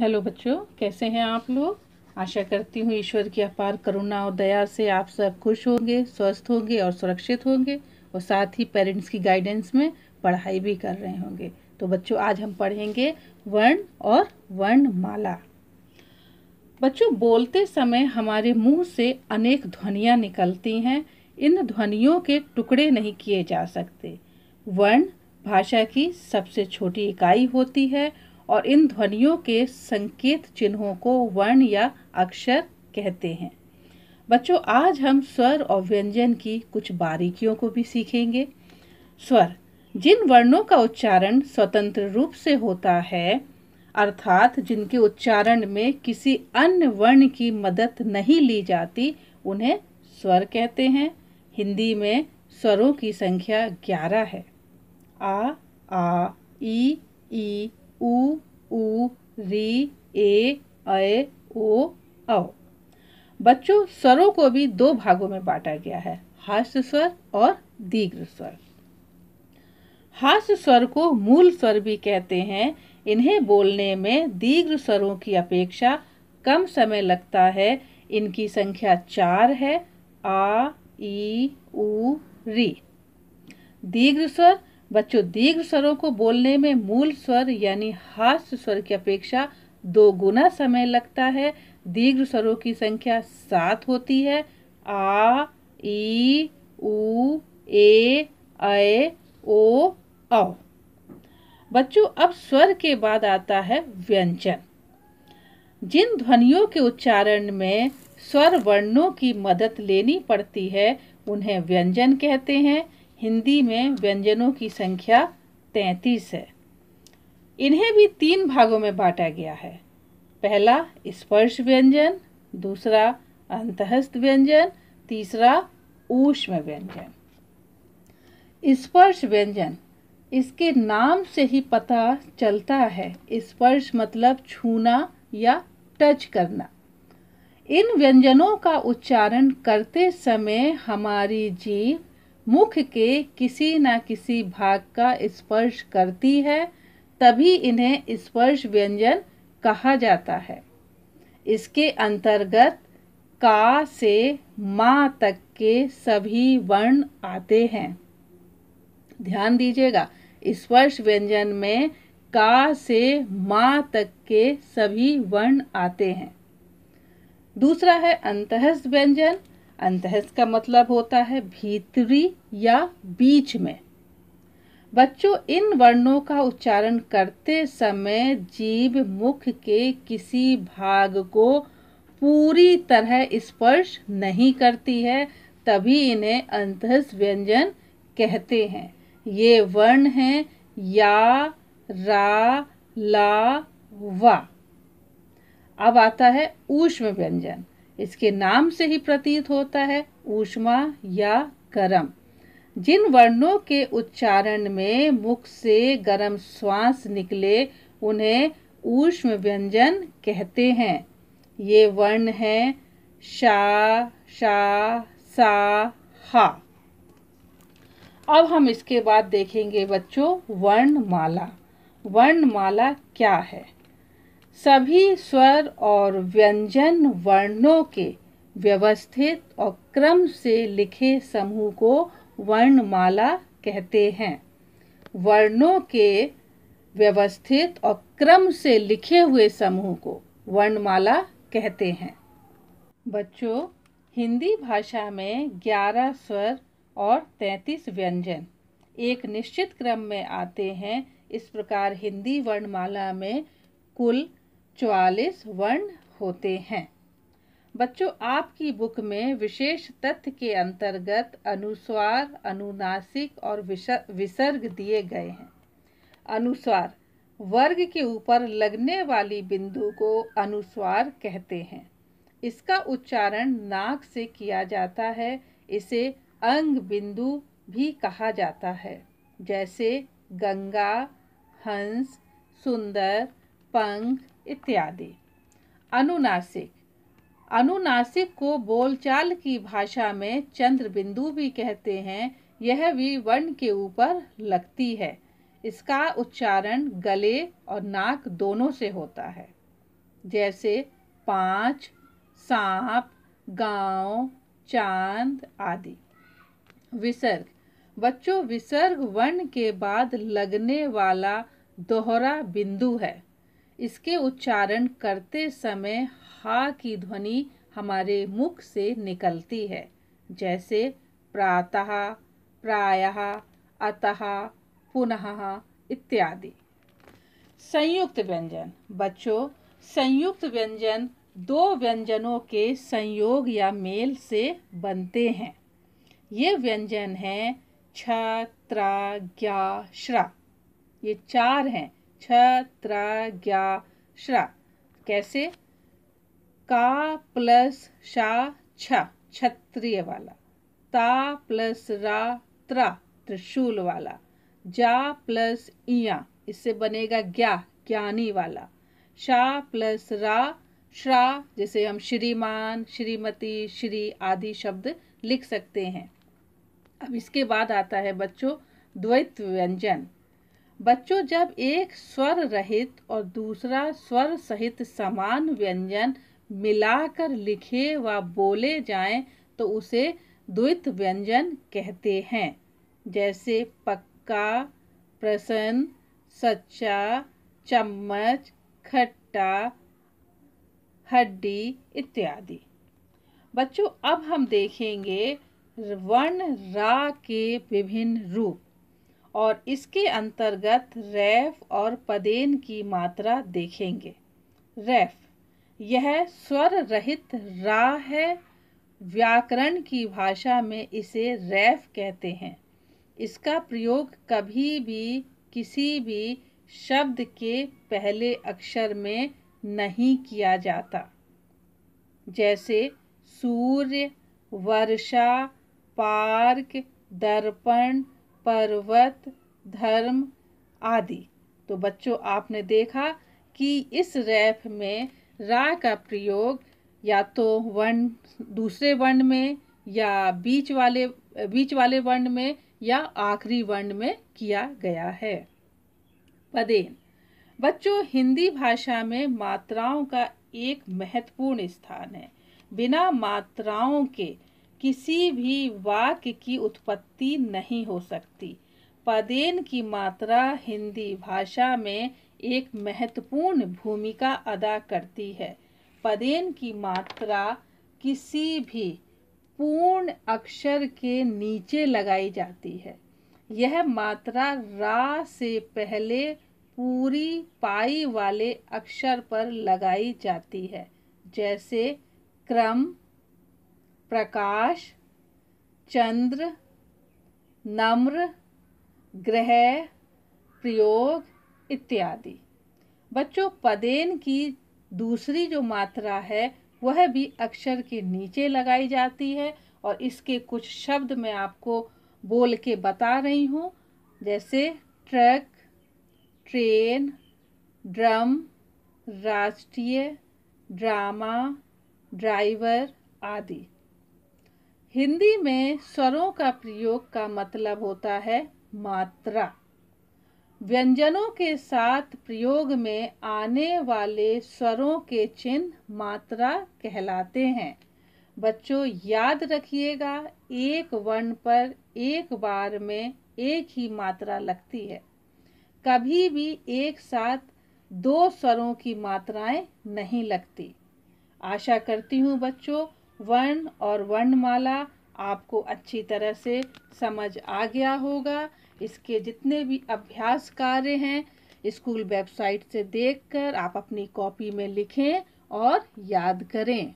hello बच्चों कैसे हैं आप लोग आशा करती हूँ ईश्वर की अपार करुणा और दया से आप सब खुश होंगे स्वस्थ होंगे और सुरक्षित होंगे और साथ ही पेरेंट्स की गाइडेंस में पढ़ाई भी कर रहे होंगे तो बच्चों आज हम पढ़ेंगे वर्ण और वर्णमाला बच्चों बोलते समय हमारे मुंह से अनेक ध्वनियाँ निकलती हैं इन ध्वनियों के टुकड़े नहीं किए जा सकते वर्ण भाषा की सबसे छोटी इकाई होती है और इन ध्वनियों के संकेत चिन्हों को वर्ण या अक्षर कहते हैं बच्चों आज हम स्वर और व्यंजन की कुछ बारीकियों को भी सीखेंगे स्वर जिन वर्णों का उच्चारण स्वतंत्र रूप से होता है अर्थात जिनके उच्चारण में किसी अन्य वर्ण की मदद नहीं ली जाती उन्हें स्वर कहते हैं हिंदी में स्वरों की संख्या ग्यारह है आ आ ई ई उ उ री ए अय ओ औ बच्चों स्वरों को भी दो भागों में बांटा गया है हास्य स्वर और दीर्घ स्वर हास्य स्वर को मूल स्वर भी कहते हैं इन्हें बोलने में दीर्घ स्वरों की अपेक्षा कम समय लगता है इनकी संख्या चार है आ ई री दीर्घ स्वर बच्चों दीर्घ स्वरों को बोलने में मूल स्वर यानी हास्य स्वर की अपेक्षा दो गुना समय लगता है दीर्घ स्वरों की संख्या सात होती है आ ई ऊ ए ऐ ओ औ बच्चों अब स्वर के बाद आता है व्यंजन जिन ध्वनियों के उच्चारण में स्वर वर्णों की मदद लेनी पड़ती है उन्हें व्यंजन कहते हैं हिंदी में व्यंजनों की संख्या तैंतीस है इन्हें भी तीन भागों में बांटा गया है पहला स्पर्श व्यंजन दूसरा अंतहस्थ व्यंजन तीसरा ऊष्म व्यंजन स्पर्श व्यंजन इसके नाम से ही पता चलता है स्पर्श मतलब छूना या टच करना इन व्यंजनों का उच्चारण करते समय हमारी जीव मुख के किसी न किसी भाग का स्पर्श करती है तभी इन्हें स्पर्श व्यंजन कहा जाता है इसके अंतर्गत का से माँ तक के सभी वर्ण आते हैं ध्यान दीजिएगा स्पर्श व्यंजन में का से माँ तक के सभी वर्ण आते हैं दूसरा है अंतस्थ व्यंजन अंतहस का मतलब होता है भीतरी या बीच में बच्चों इन वर्णों का उच्चारण करते समय जीव मुख के किसी भाग को पूरी तरह स्पर्श नहीं करती है तभी इन्हें अंतस्थ व्यंजन कहते हैं ये वर्ण हैं या रा ला वा अब आता है ऊष्म व्यंजन इसके नाम से ही प्रतीत होता है ऊष्मा या गरम जिन वर्णों के उच्चारण में मुख से गरम श्वास निकले उन्हें ऊष्म व्यंजन कहते हैं ये वर्ण हैं शा शा सा हा अब हम इसके बाद देखेंगे बच्चों वर्णमाला वर्णमाला क्या है सभी स्वर और व्यंजन वर्णों के व्यवस्थित और क्रम से लिखे समूह को वर्णमाला कहते हैं वर्णों के व्यवस्थित और क्रम से लिखे हुए समूह को वर्णमाला कहते हैं बच्चों हिंदी भाषा में 11 स्वर और 33 व्यंजन एक निश्चित क्रम में आते हैं इस प्रकार हिंदी वर्णमाला में कुल चौवालीस वर्ण होते हैं बच्चों आपकी बुक में विशेष तथ्य के अंतर्गत अनुस्वार अनुनासिक और विसर्ग दिए गए हैं अनुस्वार वर्ग के ऊपर लगने वाली बिंदु को अनुस्वार कहते हैं इसका उच्चारण नाक से किया जाता है इसे अंग बिंदु भी कहा जाता है जैसे गंगा हंस सुंदर पंख इत्यादि अनुनासिक अनुनासिक को बोलचाल की भाषा में चंद्र बिंदु भी कहते हैं यह भी वर्ण के ऊपर लगती है इसका उच्चारण गले और नाक दोनों से होता है जैसे पाँच सांप गांव चांद आदि विसर्ग बच्चों विसर्ग वर्ण के बाद लगने वाला दोहरा बिंदु है इसके उच्चारण करते समय हा की ध्वनि हमारे मुख से निकलती है जैसे प्रातः प्रायः अतः पुनः इत्यादि संयुक्त व्यंजन बच्चों संयुक्त व्यंजन दो व्यंजनों के संयोग या मेल से बनते हैं ये व्यंजन हैं छ त्र ग्या श्र ये चार हैं छ त्र ज्ञा श्रा कैसे का प्लस शा छ क्षत्रिय वाला ता प्लस रा त्रा त्रिशूल वाला जा प्लस इया इससे बनेगा ज्ञा ज्ञानी वाला शा प्लस रा श्रा जैसे हम श्रीमान श्रीमती श्री आदि शब्द लिख सकते हैं अब इसके बाद आता है बच्चों द्वैत व्यंजन बच्चों जब एक स्वर रहित और दूसरा स्वर सहित समान व्यंजन मिलाकर लिखे व बोले जाएं तो उसे द्वित व्यंजन कहते हैं जैसे पक्का प्रसन्न सच्चा चम्मच खट्टा हड्डी इत्यादि बच्चों अब हम देखेंगे वर्ण रा के विभिन्न रूप और इसके अंतर्गत रैफ और पदेन की मात्रा देखेंगे रैफ यह स्वर रहित रा है व्याकरण की भाषा में इसे रैफ कहते हैं इसका प्रयोग कभी भी किसी भी शब्द के पहले अक्षर में नहीं किया जाता जैसे सूर्य वर्षा पार्क दर्पण पर्वत धर्म आदि तो बच्चों आपने देखा कि इस रैप में रा का प्रयोग या तो वर्ण दूसरे वर्ण में या बीच वाले बीच वाले वर्ण में या आखिरी वर्ण में किया गया है पदेन बच्चों हिंदी भाषा में मात्राओं का एक महत्वपूर्ण स्थान है बिना मात्राओं के किसी भी वाक्य की उत्पत्ति नहीं हो सकती पदेन की मात्रा हिंदी भाषा में एक महत्वपूर्ण भूमिका अदा करती है पदेन की मात्रा किसी भी पूर्ण अक्षर के नीचे लगाई जाती है यह मात्रा रा से पहले पूरी पाई वाले अक्षर पर लगाई जाती है जैसे क्रम प्रकाश चंद्र नम्र ग्रह प्रयोग इत्यादि बच्चों पदेन की दूसरी जो मात्रा है वह भी अक्षर के नीचे लगाई जाती है और इसके कुछ शब्द मैं आपको बोल के बता रही हूँ जैसे ट्रक ट्रेन ड्रम राष्ट्रीय ड्रामा ड्राइवर आदि हिंदी में स्वरों का प्रयोग का मतलब होता है मात्रा व्यंजनों के साथ प्रयोग में आने वाले स्वरों के चिन्ह मात्रा कहलाते हैं बच्चों याद रखिएगा एक वर्ण पर एक बार में एक ही मात्रा लगती है कभी भी एक साथ दो स्वरों की मात्राएं नहीं लगती आशा करती हूँ बच्चों वर्ण और वर्णमाला आपको अच्छी तरह से समझ आ गया होगा इसके जितने भी अभ्यास कार्य हैं स्कूल वेबसाइट से देखकर आप अपनी कॉपी में लिखें और याद करें